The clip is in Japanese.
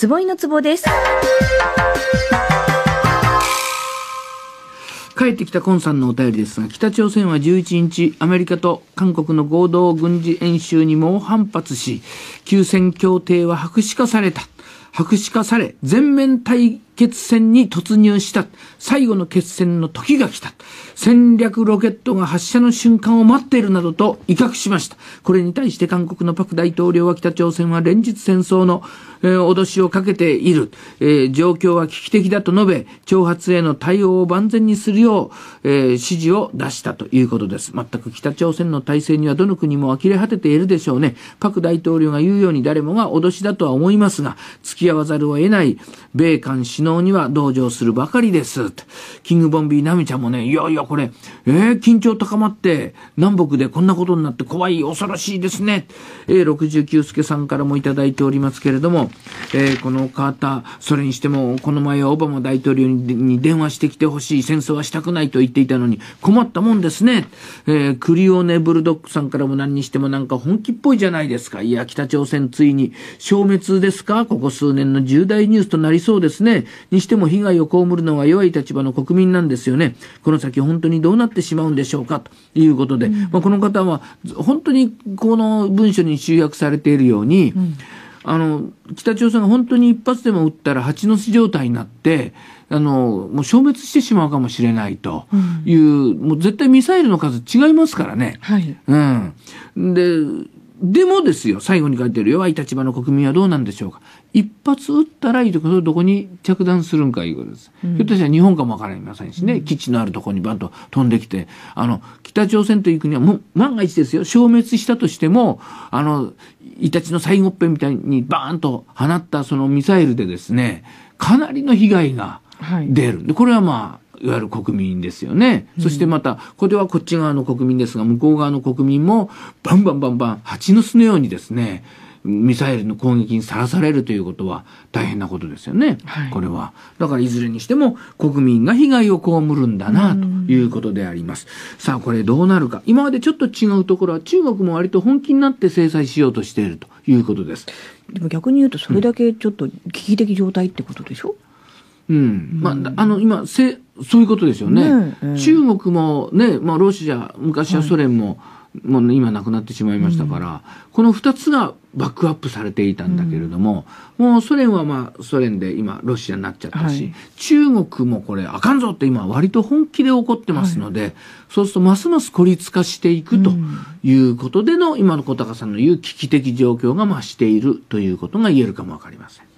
つぼいのつぼです。帰ってきたコンさんのお便りですが、北朝鮮は11日、アメリカと韓国の合同軍事演習に猛反発し、休戦協定は白紙化された。白紙化され、全面対決戦に突入した。最後の決戦の時が来た。戦略ロケットが発射の瞬間を待っているなどと威嚇しました。これに対して韓国のパク大統領は北朝鮮は連日戦争の、えー、脅しをかけている、えー、状況は危機的だと述べ、挑発への対応を万全にするよう、えー、指示を出したということです。全く北朝鮮の体制にはどの国も呆れ果てているでしょうね。パク大統領が言うように誰もが脅しだとは思いますが、付き合わざるを得ない米韓首脳能には同情するばかりです。キングボンビーナミちゃんもね、いやいやこれ、えー、緊張高まって、南北でこんなことになって怖い、恐ろしいですね。え69助さんからもいただいておりますけれども、えー、この方、それにしても、この前はオバマ大統領に電話してきてほしい、戦争はしたくないと言っていたのに、困ったもんですね。えー、クリオネブルドッグさんからも何にしてもなんか本気っぽいじゃないですか。いや、北朝鮮ついに消滅ですかここ数年の重大ニュースとなりそうですね。にしても被害を被るのは弱い立場の国民なんですよね。この先本当にどうなってしまうんでしょうかということで、うん、まあ、この方は本当にこの文書に集約されているように、うんあの、北朝鮮が本当に一発でも撃ったら蜂の巣状態になって、あの、もう消滅してしまうかもしれないという、うん、もう絶対ミサイルの数違いますからね。はい。うん。で、でもですよ、最後に書いてる弱い立場の国民はどうなんでしょうか。一発撃ったらいいところどこに着弾するんかいうことです。うん、ひょっとしたら日本かもわかりませんしね、うん、基地のあるところにバンと飛んできて、あの、北朝鮮という国はもう万が一ですよ、消滅したとしても、あの、イタチの最後っぺみたいにバーンと放ったそのミサイルでですね、かなりの被害が出る。はい、で、これはまあ、いわゆる国民ですよね、そしてまたこれはこっち側の国民ですが向こう側の国民もバンバンバンバン蜂の巣のようにですねミサイルの攻撃にさらされるということは大変なことですよね、はい、これは。だからいずれにしても国民が被害を被るんだなということであります。さあこれどうなるか。今までちょっと違うところは中国も割と本気になって制裁しようとしているということです。でも逆に言うとそれだけちょっと危機的状態ってことでしょ、うんうん。まあ、あの、今、せ、そういうことですよね。中国もね、まあ、ロシア、昔はソ連も、はい、もう今なくなってしまいましたから、うん、この2つがバックアップされていたんだけれども、うん、もうソ連はまあソ連で今ロシアになっちゃったし、はい、中国もこれあかんぞって今割と本気で怒ってますので、はい、そうするとますます孤立化していくということでの、うん、今の小高さんの言う危機的状況が増しているということが言えるかもわかりません。